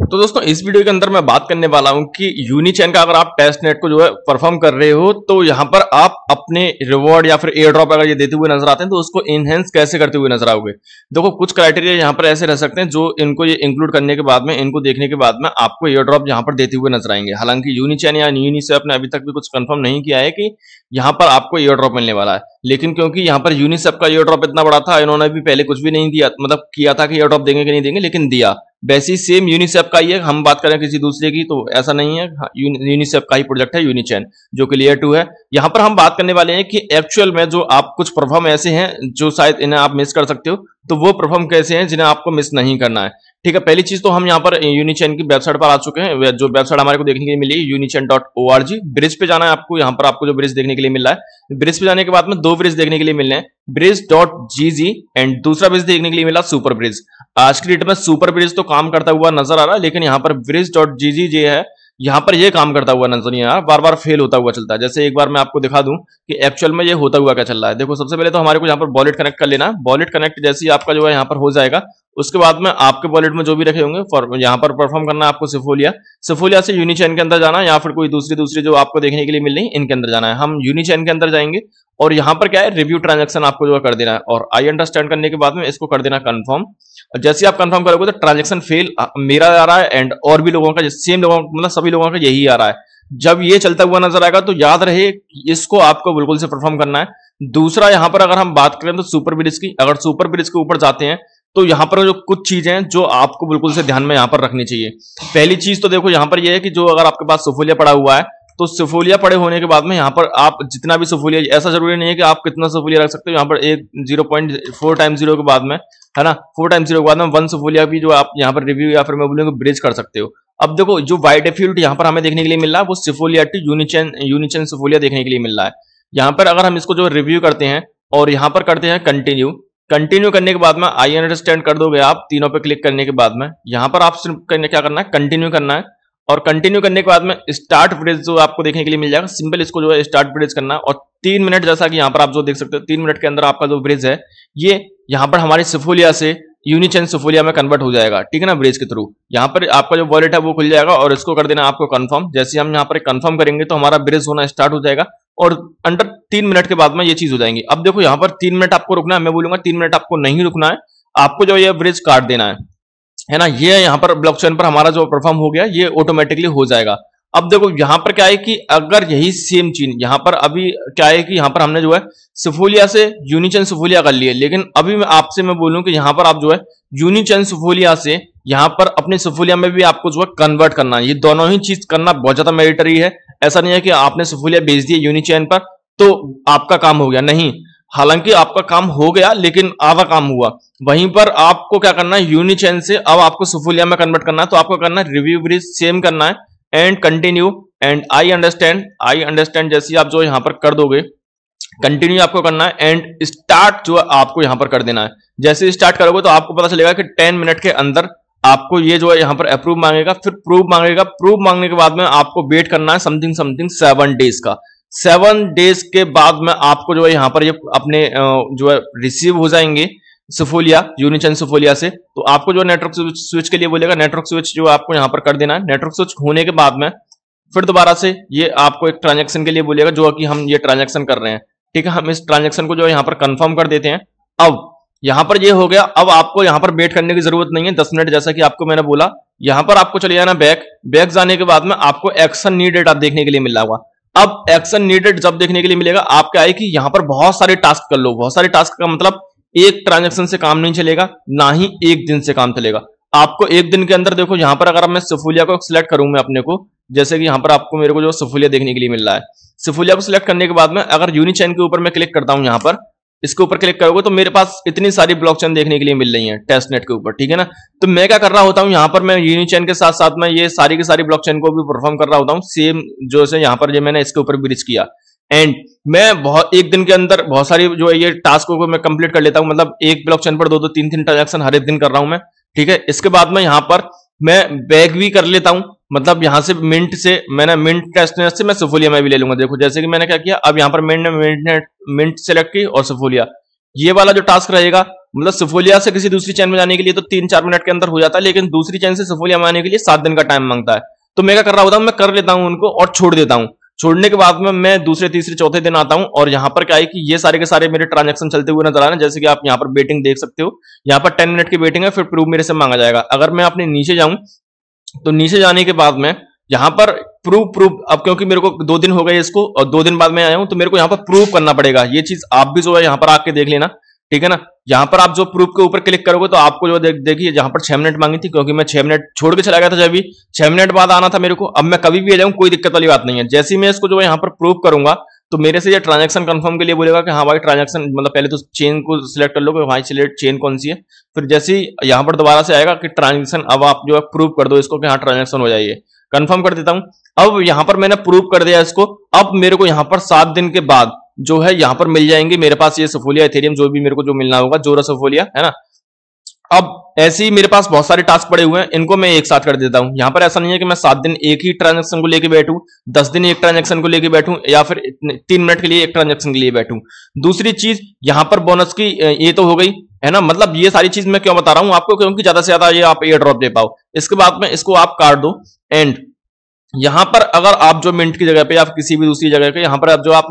तो दोस्तों इस वीडियो के अंदर मैं बात करने वाला हूं कि यूनिचैन का अगर आप टेस्ट नेट को जो है परफॉर्म कर रहे हो तो यहां पर आप अपने रिवॉर्ड या फिर एयर ड्रॉप अगर ये देते हुए नजर आते हैं तो उसको इनहेंस कैसे करते हुए नजर आओगे देखो कुछ क्राइटेरिया यहां पर ऐसे रह सकते हैं जो इनको ये इंक्लूड करने के बाद में इनको देखने के बाद में आपको एयर ड्रॉप यहां पर देते हुए नजर आएंगे हालांकि यूनिचैन या यूनिसेफ ने अभी तक भी कुछ कन्फर्म नहीं किया है कि यहाँ पर आपको ईयर ड्रॉप मिलने वाला है लेकिन क्योंकि यहाँ पर यूनिसेफ का ईयर ड्रॉप इतना बड़ा था इन्होंने भी पहले कुछ भी नहीं दिया मतलब किया था कि ईयर ड्रॉप देंगे कि नहीं देंगे लेकिन दिया वैसे सेम यूनिसेफ का ही है हम बात करें किसी दूसरे की तो ऐसा नहीं है यूनिसेफ हाँ, का ही प्रोजेक्ट है यूनिचैन जो कि लेयर टू है यहाँ पर हम बात करने वाले हैं कि एक्चुअल में जो आप कुछ परफॉर्म ऐसे हैं जो शायद इन्हें आप मिस कर सकते हो तो वो परफॉर्म कैसे हैं जिन्हें आपको मिस नहीं करना है ठीक है पहली चीज तो हम यहाँ पर यूनिचेन की वेबसाइट पर आ चुके हैं जो वेबसाइट हमारे को देखने के लिए मिली Unichain dot O R G bridge पे जाना है आपको यहाँ पर आपको जो ब्रिज देखने के लिए मिल रहा है ब्रिज पे जाने के बाद में दो ब्रिज देखने के लिए मिल रहे हैं bridge dot G G and दूसरा ब्रिज देखने के लिए मिला सुपर ब्रिज आज की डेट में सुपर ब्रिज तो काम करता हुआ नजर आ रहा है लेकिन यहाँ पर ब्रिज डॉट जी जी है यहाँ पर ये काम करता हुआ नजर नहीं आ रहा बार बार फेल होता हुआ चलता है जैसे एक बार मैं आपको दिखा दूं कि एक्चुअल में ये होता हुआ क्या चल रहा है देखो सबसे पहले तो हमारे को यहाँ पर बॉलेट कनेक्ट कर लेना है बॉलेट कनेक्ट जैसे ही आपका जो है यहाँ पर हो जाएगा उसके बाद में आपके वॉलेट में जो भी रखे होंगे यहाँ पर परफॉर्म करना है आपको सिफोलिया सिफोलिया से यूनिचैन के अंदर जाना है या फिर कोई दूसरी दूसरी जो आपको देखने के लिए मिल रही इनके अंदर जाना है हम यूनिचैन के अंदर जाएंगे और यहाँ पर क्या है रिव्यू ट्रांजेक्शन आपको जो कर देना है और आई अंडरस्टैंड करने के बाद में इसको कर देना कन्फर्म जैसे आप कन्फर्म करोगे तो ट्रांजेक्शन फेल मेरा आ रहा है एंड और भी लोगों का सेम लोगों मतलब सभी लोगों का यही आ रहा है जब ये चलता हुआ नजर आएगा तो याद रहे इसको आपको बिल्कुल से परफॉर्म करना है दूसरा यहाँ पर अगर हम बात करें तो सुपर ब्रिज की अगर सुपर ब्रिज के ऊपर जाते हैं तो यहां पर जो कुछ चीज़ें हैं जो आपको बिल्कुल से ध्यान में यहां पर रखनी चाहिए पहली चीज़ तो देखो यहां पर यह है कि जो अगर आपके पास सफूलिया पड़ा हुआ है तो सफूलिया पड़े होने के बाद में यहाँ पर आप जितना भी सफूलिया ऐसा जरूरी नहीं है कि आप कितना सफूलिया रख सकते हो यहां पर एक zero point four time zero के बाद में है ना फोर टाइम जीरो के बाद में वन सफूलिया भी जो आप यहां पर रिव्यू या फिर मैं बोलूँगा ब्रिज कर सकते हो अब देखो जो वाइट एफ्यूल्ट यहां पर हमें देखने के लिए मिल रहा है वो सिफोलिया टू यूनिचन यूनिचन सिफोलिया देखने के लिए मिल रहा है यहां पर अगर हम इसको जो रिव्यू करते हैं और यहां पर करते हैं कंटिन्यू कंटिन्यू करने के बाद में आई अंडरस्टैंड कर दोगे आप तीनों पे क्लिक करने के बाद में यहां पर आप सिर्फ करने क्या करना है कंटिन्यू करना है और कंटिन्यू करने के बाद में स्टार्ट ब्रिज जो आपको देखने के लिए मिल जाएगा सिंपल इसको जो है स्टार्ट ब्रिज करना है और तीन मिनट जैसा कि यहाँ पर आप जो देख सकते हो तीन मिनट के अंदर आपका जो ब्रिज है ये यहाँ पर हमारी सफोलिया से यूनिचेन सफोलिया में कन्वर्ट हो जाएगा ठीक है ना ब्रिज के थ्रू यहाँ पर आपका जो वॉलेट है वो खुल जाएगा और इसको कर देना आपको कन्फर्म जैसे हम यहाँ पर कन्फर्म करेंगे तो हमारा ब्रिज होना स्टार्ट हो जाएगा और अंडर तीन मिनट के बाद में ये चीज हो जाएंगी अब देखो यहाँ पर तीन मिनट आपको रुकना है मैं बोलूंगा तीन मिनट आपको नहीं रुकना है आपको जो ये ब्रिज काट देना है है ना ये यहाँ पर ब्लॉकचेन पर हमारा जो परफॉर्म हो गया ये ऑटोमेटिकली हो जाएगा अब देखो यहाँ पर क्या है कि अगर यही सेम चीज यहाँ पर अभी क्या है कि यहाँ पर हमने जो है सफोलिया से यूनिचन सफोलिया कर लिए लेकिन अभी मैं आपसे मैं बोलूँ कि यहाँ पर आप जो है यूनिचन सफोलिया से यहाँ पर अपने सफोलिया में भी आपको जो है कन्वर्ट करना है ये दोनों ही चीज करना बहुत ज्यादा मेरिटरी है ऐसा नहीं है कि आपने सफूलिया बेच दिया यूनिचैन पर तो आपका काम हो गया नहीं हालांकि आपका काम हो गया लेकिन आधा काम हुआ वहीं पर आपको क्या करना है यूनिचैन से अब आपको सफूलिया में कन्वर्ट करना है तो आपको करना है रिव्यू ब्रिज सेम करना है and continue and I understand I understand जैसे आप जो यहां पर कर दोगे कंटिन्यू आपको करना है एंड स्टार्ट जो है आपको यहाँ पर कर देना है जैसे स्टार्ट करोगे तो आपको पता चलेगा कि टेन मिनट के अंदर आपको ये जो है यहाँ पर अप्रूव मांगेगा फिर प्रूव मांगेगा प्रूव मांगने के बाद में आपको वेट करना है समथिंग समथिंग सेवन डेज का सेवन डेज के बाद में आपको जो है यहां पर ये अपने जो है रिसीव हो जाएंगे सुफोलिया यूनिचन सुफोलिया से तो आपको जो नेटवर्क स्विच के लिए बोलेगा नेटवर्क स्विच जो आपको यहाँ पर कर देना है नेटवर्क स्विच होने के बाद में फिर दोबारा से ये आपको एक ट्रांजेक्शन के लिए बोलेगा जो कि हम ये ट्रांजेक्शन कर रहे हैं ठीक है हम इस ट्रांजेक्शन को जो यहाँ पर कंफर्म कर देते हैं अब यहां पर ये हो गया अब आपको यहां पर वेट करने की जरूरत नहीं है दस मिनट जैसा कि आपको मैंने बोला यहां पर आपको चले जाना बैक बैक जाने के बाद में आपको एक्शन नीडेड आप देखने के लिए मिला हुआ अब एक्शन नीडेड जब देखने के लिए मिलेगा आप क्या है कि यहां पर बहुत सारे टास्क कर लो बहुत सारे टास्क का मतलब एक ट्रांजेक्शन से काम नहीं चलेगा ना ही एक दिन से काम चलेगा आपको एक दिन के अंदर देखो यहां पर अगर मैं सफुलिया को सिलेक्ट करूं मैं अपने को जैसे कि यहां पर आपको मेरे को जो सफुलिया देखने के लिए मिल रहा है सफुलिया को सिलेक्ट करने के बाद में अगर यूनिचैन के ऊपर मैं क्लिक करता हूँ यहां पर इसके ऊपर क्लिक करोगे तो मेरे पास इतनी सारी ब्लॉकचेन देखने के लिए मिल रही है टेस्ट नेट के ऊपर ठीक है ना तो मैं क्या कर रहा होता हूँ यहाँ पर मैं यूनिचेन के साथ साथ में ये सारी की सारी ब्लॉकचेन को भी परफॉर्म कर रहा होता हूँ सेम जो से यहाँ पर मैंने इसके ऊपर ब्रिज किया एंड मैं बहुत एक दिन के अंदर बहुत सारी जो है ये टास्क को मैं कंप्लीट कर लेता हूँ मतलब एक चेन पर दो दो तीन तीन ट्रांजेक्शन हर एक दिन कर रहा हूँ मैं ठीक है इसके बाद में यहाँ पर मैं बैग भी कर लेता हूँ मतलब यहाँ से मिंट से मैंने मिंट टेस्ट से मैं सफोलिया में भी ले लूंगा देखो जैसे कि मैंने क्या किया अब यहां पर मिंट ने मिंट सेलेक्ट की और सफोलिया ये वाला जो टास्क रहेगा मतलब सफोलिया से किसी दूसरी चैन में जाने के लिए तो तीन चार मिनट के अंदर हो जाता है लेकिन दूसरी चैन से सफोलिया में आने के लिए सात दिन का टाइम मांगता है तो मैं क्या कर रहा होता हूँ मैं कर लेता हूँ उनको और छोड़ देता हूँ छोड़ने के बाद में मैं दूसरे तीसरे चौथे दिन आता हूँ और यहाँ पर क्या है कि ये सारे के सारे मेरे ट्रांजेक्शन चलते हुए नजर आ रहे हैं जैसे कि आप यहाँ पर बेटिंग देख सकते हो यहाँ पर टेन मिनट की बेटिंग है फिर प्रूफ मेरे से मांगा जाएगा अगर मैं अपने नीचे जाऊँ तो नीचे जाने के बाद में यहां पर प्रूफ प्रूफ अब क्योंकि मेरे को दो दिन हो गए इसको और दो दिन बाद में आया हूं तो मेरे को यहाँ पर प्रूफ करना पड़ेगा ये चीज आप भी जो है यहां पर आके देख लेना ठीक है ना यहाँ पर आप जो प्रूफ के ऊपर क्लिक करोगे तो आपको जो देखिए यहां पर छह मिनट मांगी थी क्योंकि मैं छह मिनट छोड़ के चला गया था जब भी छह मिनट बाद आना था मेरे को अब मैं कभी भी आ जाऊं कोई दिक्कत वाली बात नहीं है जैसे मैं इसको जो है यहाँ पर प्रूफ करूंगा तो मेरे से ये ट्रांजेक्शन कंफर्म के लिए बोलेगा कि हाँ भाई ट्रांजेक्शन मतलब पहले तो चेन को सिलेक्ट कर लो भाई सिलेक्ट चेन कौन सी है फिर जैसे ही यहाँ पर दोबारा से आएगा कि ट्रांजेक्शन अब आप जो है प्रूव कर दो इसको कि हाँ ट्रांजेक्शन हो जाइए कंफर्म कर देता हूँ अब यहाँ पर मैंने प्रूव कर दिया इसको अब मेरे को यहाँ पर सात दिन के बाद जो है यहाँ पर मिल जाएंगे मेरे पास ये सफोलिया इथेरियम जो भी मेरे को जो मिलना होगा जोरा सफोलिया है ना अब ऐसे ही मेरे पास बहुत सारे टास्क पड़े हुए हैं इनको मैं एक साथ कर देता हूं यहां पर ऐसा नहीं है कि मैं सात दिन एक ही ट्रांजेक्शन को लेकर बैठू दस दिन एक ट्रांजेक्शन को लेकर बैठू या फिर तीन मिनट के लिए एक ट्रांजेक्शन के लिए बैठू दूसरी चीज यहाँ पर बोनस की ये तो हो गई है ना मतलब ये सारी चीज मैं क्यों बता रहा हूं आपको क्योंकि ज्यादा से ज्यादा ये आप एयर ड्रॉप दे पाओ इसके बाद में इसको आप काट दो एंड यहां पर अगर आप जो मिंट की जगह पे या किसी भी दूसरी जगह पे यहां पर आप जो आप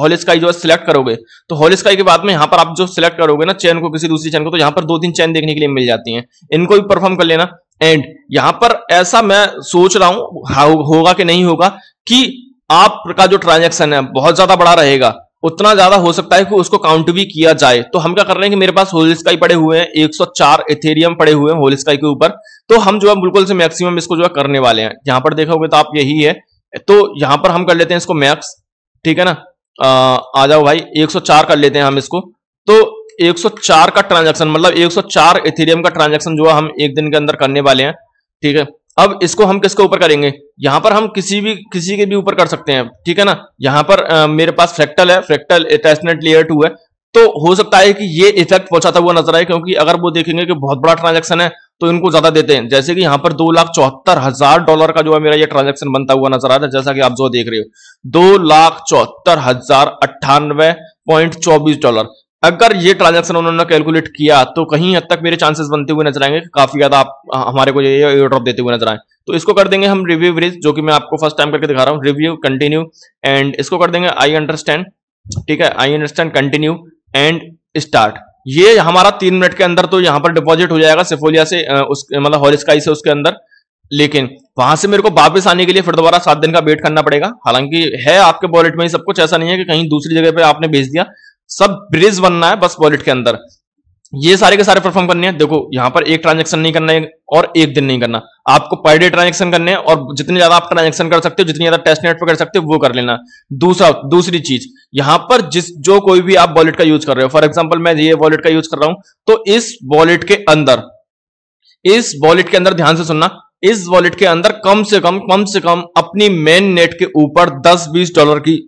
हॉल स्काई जो है सिलेक्ट करोगे तो हॉल स्काई के बाद में यहां पर आप जो सिलेक्ट करोगे ना चैन को किसी दूसरी चैन को तो यहां पर दो तीन चैन देखने के लिए मिल जाती हैं इनको भी परफॉर्म कर लेना एंड यहां पर ऐसा मैं सोच रहा हूं होगा कि नहीं होगा कि आपका जो ट्रांजेक्शन है बहुत ज्यादा बड़ा रहेगा उतना ज्यादा हो सकता है कि उसको काउंट भी किया जाए तो हम क्या कर रहे हैं कि मेरे पास होल स्काई पड़े हुए हैं 104 इथेरियम पड़े हुए हैं होल स्काई के ऊपर तो हम जो है बिल्कुल से मैक्सिमम इसको जो है करने वाले हैं यहाँ पर देखोगे तो आप यही है तो यहाँ पर हम कर लेते हैं इसको मैक्स ठीक है ना आ, आ जाओ भाई 104 कर लेते हैं हम इसको तो 104 का ट्रांजैक्शन मतलब 104 इथेरियम का ट्रांजैक्शन जो है हम एक दिन के अंदर करने वाले हैं ठीक है अब इसको हम किसके ऊपर करेंगे यहाँ पर हम किसी भी किसी के भी ऊपर कर सकते हैं ठीक है ना यहाँ पर आ, मेरे पास फ्रैक्टल है फ्रैक्टल अटैचमेंट लेयर टू है तो हो सकता है कि ये इफेक्ट पहुंचाता हुआ नजर आए क्योंकि अगर वो देखेंगे कि बहुत बड़ा ट्रांजेक्शन है तो इनको ज्यादा देते हैं जैसे कि यहाँ पर दो लाख चौहत्तर हजार डॉलर का जो है मेरा ये ट्रांजैक्शन बनता हुआ नजर आ रहा है जैसा कि आप जो देख रहे हो दो लाख चौहत्तर हजार अट्ठानवे पॉइंट चौबीस डॉलर अगर ये ट्रांजेक्शन उन्होंने कैलकुलेट किया तो कहीं हद तक मेरे चांसेस बनते हुए नजर आएंगे काफी ज्यादा आप हमारे को ड्रॉप देते हुए नजर आए तो इसको कर देंगे हम रिव्यू ब्रिज जो कि मैं आपको फर्स्ट टाइम करके दिखा रहा हूँ रिव्यू कंटिन्यू एंड इसको कर देंगे आई अंडरस्टैंड ठीक है I understand continue and start ये हमारा तीन मिनट के अंदर तो यहां पर डिपॉजिट हो जाएगा सिफोलिया से उस मतलब हॉरिस्काई से उसके अंदर लेकिन वहां से मेरे को वापस आने के लिए फिर दोबारा सात दिन का वेट करना पड़ेगा हालांकि है आपके वॉलेट में ही सब कुछ ऐसा नहीं है कि कहीं दूसरी जगह पे आपने भेज दिया सब ब्रिज बनना है बस वॉलेट के अंदर ये सारे के सारे परफॉर्म करने हैं देखो यहां पर एक ट्रांजेक्शन नहीं करना है और एक दिन नहीं करना आपको पर डे ट्रांजेक्शन करने हैं और जितने ज्यादा आप ट्रांजेक्शन कर सकते हो जितनी ज्यादा टेस्ट नेट पर कर सकते हो वो कर लेना दूसरा दूसरी चीज यहां पर जिस जो कोई भी आप वॉलेट का यूज कर रहे हो फॉर एग्जाम्पल मैं ये वॉलेट का यूज कर रहा हूं तो इस वॉलेट के अंदर इस वॉलेट के अंदर ध्यान से सुनना इस वॉलेट के अंदर कम से कम कम से कम अपनी मेन नेट के ऊपर दस बीस डॉलर की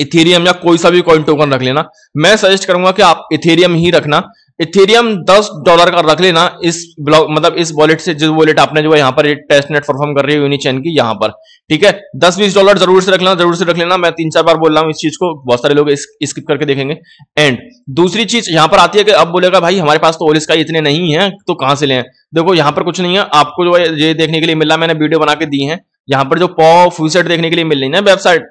इथेरियम या कोई सा भी कॉइन टोकन रख लेना मैं सजेस्ट करूंगा कि आप इथेरियम ही रखना इथेरियम 10 डॉलर का रख लेना इस ब्लॉक मतलब इस वॉलेट से जिस वॉलेट आपने जो है यहाँ पर टेस्ट नेट परफॉर्म कर रही है यूनिचेन की यहाँ पर ठीक है 10 बीस डॉलर जरूर से रख लेना जरूर से रख लेना मैं तीन चार बार बोल रहा हूँ इस चीज को बहुत सारे लोग स्किप करके देखेंगे एंड दूसरी चीज यहाँ पर आती है कि अब बोलेगा भाई हमारे पास तो ओलिस का इतने नहीं है तो कहां से लें देखो यहाँ पर कुछ नहीं है आपको जो है ये देखने के लिए मिल रहा मैंने वीडियो बना के दी है यहाँ पर जो पॉ फ्यूसेट देखने के लिए मिल रही है वेबसाइट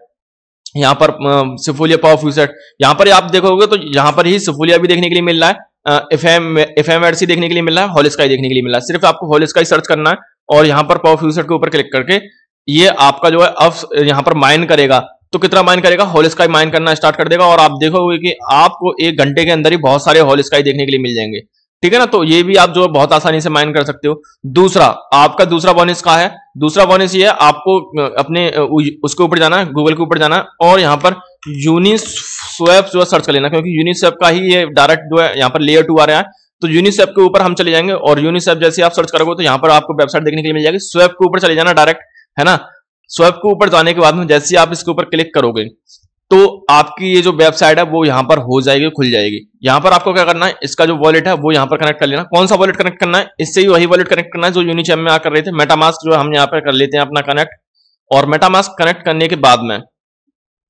यहाँ पर सिफोलिया पॉ फ्यूसेट यहाँ पर आप देखोगे तो यहाँ पर ही सिफोलिया भी देखने के लिए मिल रहा है एफ एम एफ एम देखने के लिए मिला है हॉल स्काई देखने के लिए मिला सिर्फ आपको हॉल स्काई सर्च करना है और यहाँ पर पावर फ्यूचर के ऊपर क्लिक करके ये आपका जो है अब यहाँ पर माइन करेगा तो कितना माइन करेगा हॉल स्काई माइन करना स्टार्ट कर देगा और आप देखोगे कि आपको एक घंटे के अंदर ही बहुत सारे हॉल स्काई देखने के लिए मिल जाएंगे ठीक है ना तो ये भी आप जो है बहुत आसानी से माइन कर सकते हो दूसरा आपका दूसरा बोनस कहा है दूसरा बोनस ये है आपको अपने उसके ऊपर जाना है गूगल के ऊपर जाना है और यहाँ पर यूनिस स्वैप जो है सर्च कर लेना क्योंकि यूनिसेफ का ही ये डायरेक्ट जो है यहाँ पर लेयर टू आ रहा है तो यूनिसेप के ऊपर हम चले जाएंगे और यूनिसेप जैसे आप सर्च करोगे तो यहाँ पर आपको वेबसाइट देखने के लिए मिल जाएगी स्वैप के ऊपर चले जाना डायरेक्ट है ना स्वैप के ऊपर जाने के बाद में जैसे आप इसके ऊपर क्लिक करोगे तो आपकी ये जो वेबसाइट है वो यहाँ पर हो जाएगी खुल जाएगी यहाँ पर आपको क्या करना है इसका जो वॉलेट है वो यहाँ पर कनेक्ट कर लेना कौन सा वॉलेट कनेक्ट करना है इससे ही वही वॉलेट कनेक्ट करना है जो यूनिचैम में आकर कर रहे थे मेटामास्क जो हम यहाँ पर कर लेते हैं अपना कनेक्ट और मेटामास्क कनेक्ट करने के बाद में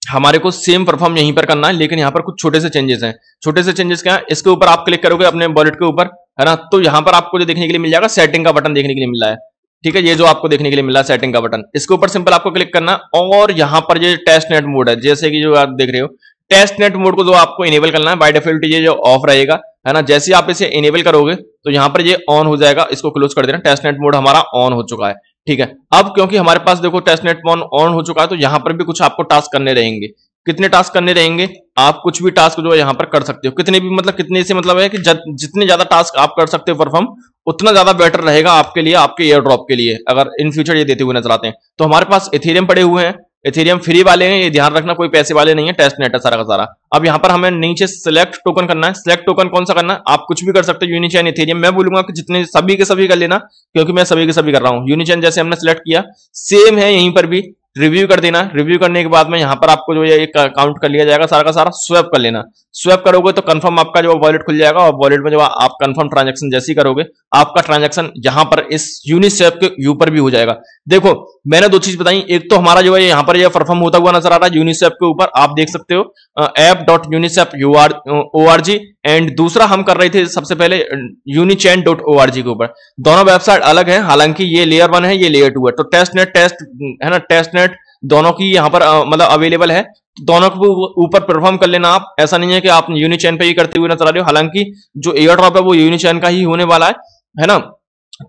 हमारे को सेम परफॉर्म यहीं पर करना है लेकिन यहाँ पर कुछ छोटे से चेंजेस हैं छोटे से चेंजेस क्या है इसके ऊपर आप क्लिक करोगे अपने वॉलेट के ऊपर है ना तो यहां पर आपको जो देखने के लिए मिल जाएगा सेटिंग का बटन देखने के लिए मिल रहा है ठीक है ये जो आपको देखने के लिए मिला सेटिंग का बटन इसके ऊपर सिंपल आपको क्लिक करना और यहाँ पर ये टेस्ट नेट मोड है जैसे कि जो आप देख रहे हो टेस्ट नेट मोड को जो आपको इनेबल करना है बाय डिफॉल्ट ये जो ऑफ रहेगा है ना जैसे आप इसे इनेबल करोगे तो यहां पर ये ऑन हो जाएगा इसको क्लोज कर देना टेस्ट नेट मोड हमारा ऑन हो चुका है ठीक है अब क्योंकि हमारे पास देखो टेस्ट नेट फोन ऑन हो चुका है तो यहां पर भी कुछ आपको टास्क करने रहेंगे कितने टास्क करने रहेंगे आप कुछ भी टास्क जो है यहाँ पर कर सकते हो कितने भी मतलब कितने से मतलब है कि जितने ज्यादा टास्क आप कर सकते हो परफॉर्म उतना ज्यादा बेटर रहेगा आपके लिए आपके एयर ड्रॉप के लिए अगर इन फ्यूचर ये देते हुए नजर आते हैं तो हमारे पास इथेरियम पड़े हुए हैं इथेरियम फ्री वाले हैं ये ध्यान रखना कोई पैसे वाले नहीं है टेस्ट नेट है सारा का सारा अब यहाँ पर हमें नीचे सिलेक्ट टोकन करना है सिलेक्ट टोकन कौन सा करना है आप कुछ भी कर सकते हो यूनिचैन इथेरियम मैं बोलूंगा कि जितने सभी के सभी कर लेना क्योंकि मैं सभी के सभी कर रहा हूँ यूनिचैन जैसे हमने सेलेक्ट किया सेम है यहीं पर भी रिव्यू कर देना रिव्यू करने के बाद में यहाँ पर आपको जो एक काउंट कर लिया जाएगा सारा का सारा स्वैप कर लेना स्वैप करोगे तो कंफर्म आपका जो वॉलेट खुल जाएगा और वॉलेट में जो आप कंफर्म ट्रांजेक्शन जैसे ही करोगे आपका ट्रांजेक्शन यहाँ पर इस यूनिसेप के ऊपर भी हो जाएगा देखो मैंने दो चीज बताई एक तो हमारा जो है यहाँ पर यह परफॉर्म होता हुआ नजर आ रहा है यूनिसेप के ऊपर आप देख सकते हो app dot Uniswap U R O R G and दूसरा हम कर रहे थे सबसे पहले यूनिचैन डॉट ओ आर जी के ऊपर दोनों वेबसाइट अलग है हालांकि ये लेयर वन है ये लेयर टू है तो टेस्ट नेट टेस्ट है ना टेस्ट नेट दोनों की यहाँ पर मतलब अवेलेबल है दोनों को ऊपर परफॉर्म कर लेना आप ऐसा नहीं है कि आप यूनिचैन पे ही करते हुए नजर आ रहे हो हालांकि जो एयर ड्रॉप है वो यूनिचैन का ही होने वाला है है ना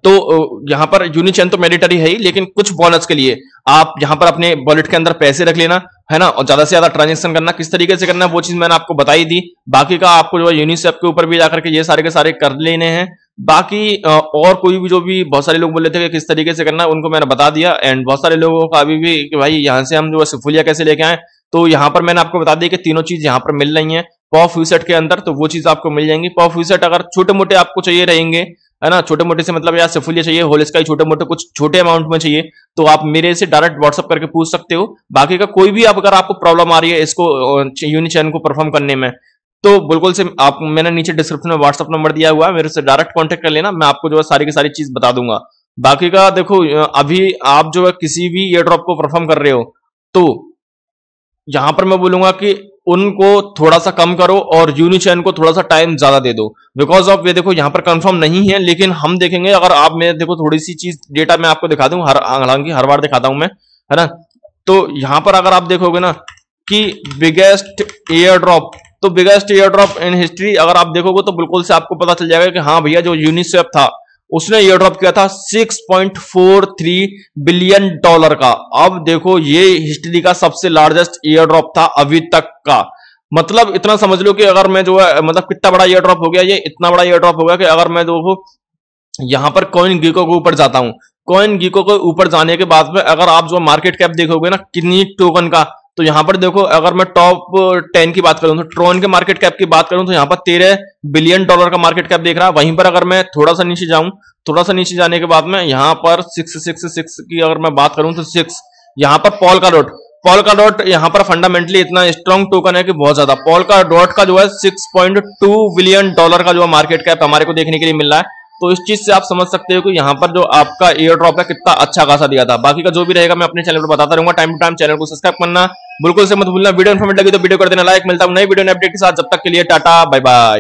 तो यहाँ पर यूनिचैन तो मेडिटरी है ही लेकिन कुछ बोनस के लिए आप यहाँ पर अपने वॉलेट के अंदर पैसे रख लेना है ना और ज्यादा से ज्यादा ट्रांजेक्शन करना किस तरीके से करना है वो चीज मैंने आपको बताई दी बाकी का आपको जो है यूनिसेफ के ऊपर भी जाकर के ये सारे के सारे कर लेने हैं बाकी और कोई भी जो भी बहुत सारे लोग बोले थे कि किस तरीके से करना है उनको मैंने बता दिया एंड बहुत सारे लोगों का अभी भी कि भाई यहाँ से हम जो है सिफुलिया कैसे लेके आए तो यहाँ पर मैंने आपको बता दिया कि तीनों चीज यहाँ पर मिल रही है पॉ फ्यूसेट के अंदर तो वो चीज आपको मिल जाएंगी पॉ फ्यूसेट अगर छोटे मोटे आपको चाहिए रहेंगे है ना छोटे मोटे से मतलब यार सिफुलिया चाहिए होल स्काई छोटे मोटे कुछ छोटे अमाउंट में चाहिए तो आप मेरे से डायरेक्ट व्हाट्सअप करके पूछ सकते हो बाकी का कोई भी आप अगर आपको प्रॉब्लम आ रही है इसको यूनिचैन को परफॉर्म करने में तो बिल्कुल से आप मैंने नीचे डिस्क्रिप्शन में व्हाट्सअप नंबर दिया हुआ है मेरे से डायरेक्ट कॉन्टेक्ट कर लेना मैं आपको जो है सारी की सारी चीज बता दूंगा बाकी का देखो अभी आप जो है किसी भी एयर ड्रॉप को परफॉर्म कर रहे हो तो यहां पर मैं बोलूंगा कि उनको थोड़ा सा कम करो और यूनिचैन को थोड़ा सा टाइम ज्यादा दे दो बिकॉज ऑफ ये देखो यहाँ पर कंफर्म नहीं है लेकिन हम देखेंगे अगर आप मैं देखो थोड़ी सी चीज डेटा मैं आपको दिखा दूं हर हालांकि हर बार दिखाता हूं मैं है ना तो यहां पर अगर आप देखोगे ना कि बिगेस्ट एयर ड्रॉप तो biggest airdrop in history अगर आप देखोगे तो बिल्कुल से आपको पता चल जाएगा कि हाँ भैया जो यूनिसेफ था उसने ईयर ड्रॉप किया था 6.43 बिलियन डॉलर का अब देखो ये हिस्ट्री का सबसे लार्जेस्ट ईयर ड्रॉप था अभी तक का मतलब इतना समझ लो कि अगर मैं जो है मतलब कितना बड़ा ईयर ड्रॉप हो गया ये इतना बड़ा ईयर ड्रॉप हो गया कि अगर मैं देखो यहां पर कॉइन गीको के ऊपर जाता हूं कॉइन गीको के ऊपर जाने के बाद में अगर आप जो मार्केट कैप देखोगे ना कितनी टोकन का तो यहां पर देखो अगर मैं टॉप टेन uh, की बात करूं तो ट्रोन के मार्केट कैप की बात करूं तो यहाँ पर तेरह बिलियन डॉलर का मार्केट कैप देख रहा है वहीं पर अगर मैं थोड़ा सा नीचे जाऊं थोड़ा सा नीचे जाने के बाद में यहां पर सिक्स सिक्स सिक्स की अगर मैं बात करूं तो सिक्स यहाँ पर पॉल का डॉट पॉल का डॉट यहाँ पर फंडामेंटली इतना स्ट्रॉन्ग टोकन है कि बहुत ज्यादा पॉल का डॉट का जो है six point two billion dollar का जो है मार्केट कैप हमारे को देखने के लिए मिल रहा है तो इस चीज से आप समझ सकते हो कि यहाँ पर जो आपका एयर ड्रॉप है कितना अच्छा खासा दिया था बाकी का जो भी रहेगा मैं अपने चैनल पर बताता रहूंगा टाइम टू टाइम चैनल को सब्सक्राइब करना बिल्कुल से मत भूलना वीडियो इन्फॉर्मेट लगी तो वीडियो कर देना लाइक मिलता हूँ नई वीडियो अपडेट के साथ जब तक के लिए टाटा बाय बाय